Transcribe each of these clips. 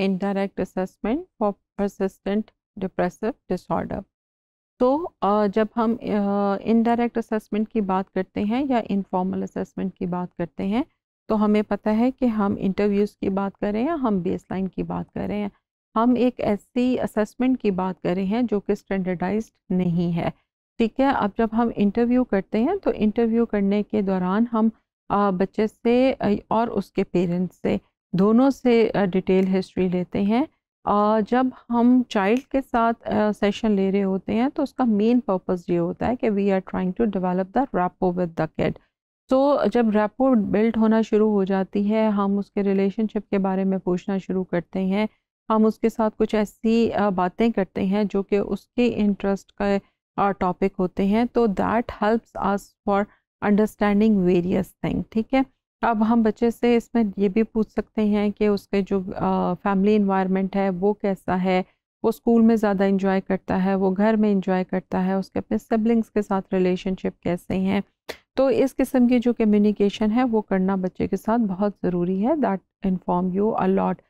indirect assessment for persistent depressive disorder तो जब हम इनडायरेक्ट असेसमेंट की बात करते हैं या इनफॉर्मल असेसमेंट की बात करते हैं तो हमें पता है कि हम इंटरव्यूज़ की बात कर रहे हैं हम बेसलाइन की बात कर रहे हैं हम एक ऐसी असेसमेंट की बात कर रहे हैं जो कि स्टैंडर्डाइज नहीं है ठीक है अब जब हम इंटरव्यू करते हैं तो इंटरव्यू करने के दौरान हम बच्चे से और उसके पेरेंट्स से दोनों से डिटेल हिस्ट्री लेते हैं जब हम चाइल्ड के साथ सेशन ले रहे होते हैं तो उसका मेन पर्पस ये होता है कि we are trying to develop the rapport with the kid so जब रैपो बिल्ड होना शुरू हो जाती है हम उसके रिलेशनशिप के बारे में पूछना शुरू करते हैं हम उसके साथ कुछ ऐसी बातें करते हैं जो कि उसके इंटरेस्ट का टॉपिक होते हैं तो that helps us for understanding various thing ठीक है अब हम बच्चे से इसमें ये भी पूछ सकते हैं कि उसके जो फैमिली इन्वायरमेंट है वो कैसा है वो स्कूल में ज़्यादा इंजॉय करता है वो घर में इंजॉय करता है उसके अपने सिबलिंग्स के साथ रिलेशनशिप कैसे हैं तो इस किस्म की जो कम्युनिकेशन है वो करना बच्चे के साथ बहुत ज़रूरी है that inform you a lot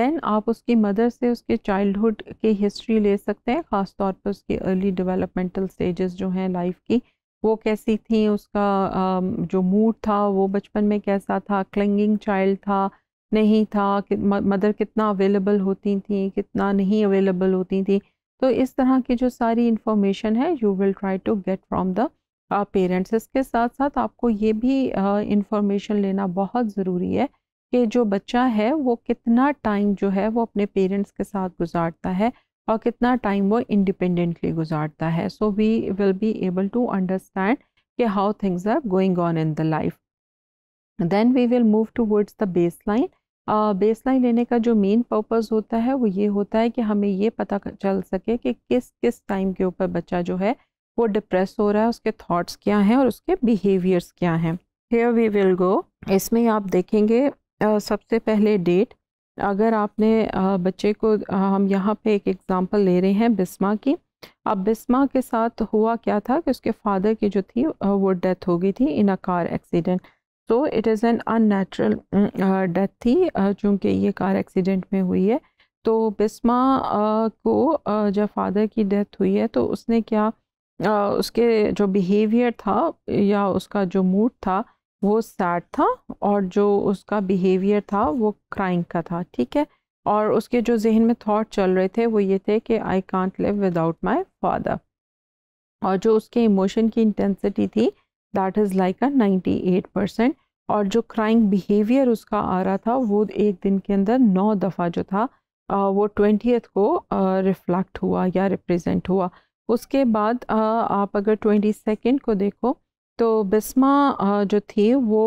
then आप उसकी मदर से उसके चाइल्डहुड की हिस्ट्री ले सकते हैं ख़ास तौर पर उसकी अर्ली डेवलपमेंटल स्टेजेस जो हैं लाइफ की वो कैसी थी उसका जो मूड था वो बचपन में कैसा था क्लिंगिंग चाइल्ड था नहीं था कि, मदर कितना अवेलेबल होती थी कितना नहीं अवेलेबल होती थी तो इस तरह की जो सारी इंफॉर्मेशन है you will try to get from the parents इसके साथ साथ आपको ये भी इंफॉर्मेशन uh, लेना बहुत ज़रूरी है कि जो बच्चा है वो कितना टाइम जो है वो अपने पेरेंट्स के साथ गुजारता है और कितना टाइम वो इंडिपेंडेंटली गुजारता है so we will be able to understand कि how things are going on in the life then we will move towards the base line base line लेने का जो मेन पर्पज होता है वो ये होता है कि हमें ये पता चल सके कि किस किस टाइम के ऊपर बच्चा जो है वो डिप्रेस हो रहा है उसके थॉट्स क्या हैं और उसके बिहेवियर्स क्या हैं हेयर वी विल गो इसमें आप देखेंगे uh, सबसे पहले डेट अगर आपने बच्चे को हम यहाँ पे एक एग्ज़ाम्पल ले रहे हैं बिस्मा की अब बिस्मा के साथ हुआ क्या था कि उसके फादर की जो थी वो डेथ हो गई थी in a car accident so it is an unnatural death थी चूँकि ये कार एक्सीडेंट में हुई है तो बिस्मा को जब फादर की डेथ हुई है तो उसने क्या उसके जो बिहेवियर था या उसका जो मूड था वो सैड था और जो उसका बिहेवियर था वो क्राइंग का था ठीक है और उसके जो जहन में थॉट चल रहे थे वो ये थे कि I can't live without my father और जो उसके इमोशन की इंटेंसिटी थी that is like a ninety eight percent और जो क्राइंग बिहेवियर उसका आ रहा था वो एक दिन के अंदर नौ दफ़ा जो था वो ट्वेंटियथ को रिफ्लेक्ट हुआ या रिप्रेजेंट हुआ उसके बाद आप अगर ट्वेंटी सेकेंड को देखो तो बिस्मा जो थी वो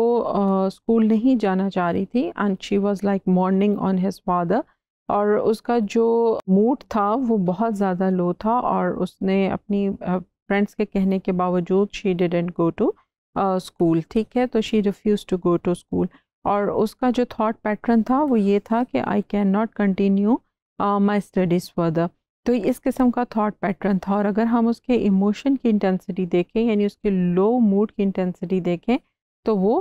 स्कूल नहीं जाना चाह रही थी and she was like mourning on his father और उसका जो मूड था वो बहुत ज़्यादा लो था और उसने अपनी फ्रेंड्स के कहने के बावजूद she didn't go to school ठीक है तो she refuse to go to school और उसका जो थॉट पैटर्न था वो ये था कि I can not continue my studies further तो इस किस्म का थॉट पैटर्न था और अगर हम उसके इमोशन की इंटेंसिटी देखें यानी उसके लो मूड की इंटेंसिटी देखें तो वो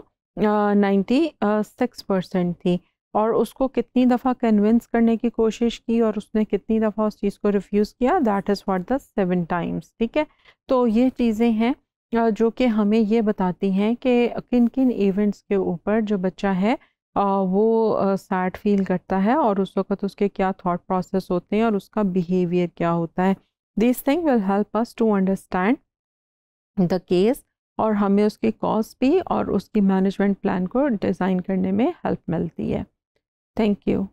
नाइन्टी सिक्स परसेंट थी और उसको कितनी दफ़ा कन्विंस करने की कोशिश की और उसने कितनी दफ़ा उस चीज़ को रिफ्यूज़ किया that is for the seven times ठीक है तो ये चीज़ें हैं जो कि हमें ये बताती हैं कि किन किन इवेंट्स के ऊपर जो बच्चा है वो सैड फील करता है और उस वक्त उसके क्या थॉट प्रोसेस होते हैं और उसका बिहेवियर क्या होता है this thing will help us to understand the case और हमें उसके कॉज भी और उसकी मैनेजमेंट प्लान को डिज़ाइन करने में हेल्प मिलती है थैंक यू